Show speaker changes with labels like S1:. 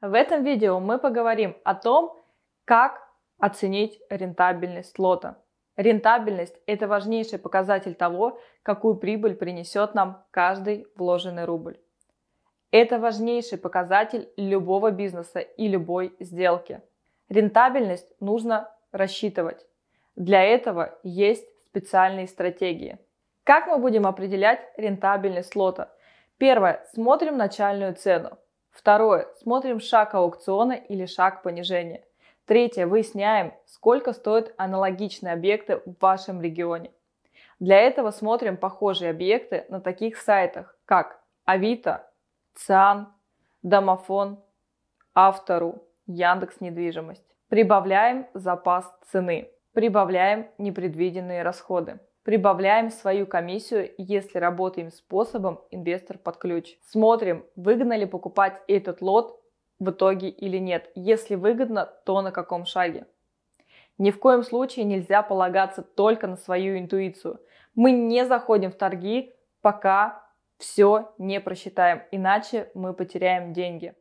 S1: В этом видео мы поговорим о том, как оценить рентабельность лота. Рентабельность – это важнейший показатель того, какую прибыль принесет нам каждый вложенный рубль. Это важнейший показатель любого бизнеса и любой сделки. Рентабельность нужно рассчитывать. Для этого есть специальные стратегии. Как мы будем определять рентабельность лота? Первое. Смотрим начальную цену. Второе. Смотрим шаг аукциона или шаг понижения. Третье. Выясняем, сколько стоят аналогичные объекты в вашем регионе. Для этого смотрим похожие объекты на таких сайтах, как Авито, Цан, Домофон, Автору, Яндекс Недвижимость. Прибавляем запас цены. Прибавляем непредвиденные расходы. Прибавляем свою комиссию, если работаем способом инвестор под ключ. Смотрим, выгнали покупать этот лот в итоге или нет. Если выгодно, то на каком шаге. Ни в коем случае нельзя полагаться только на свою интуицию. Мы не заходим в торги, пока все не просчитаем, иначе мы потеряем деньги.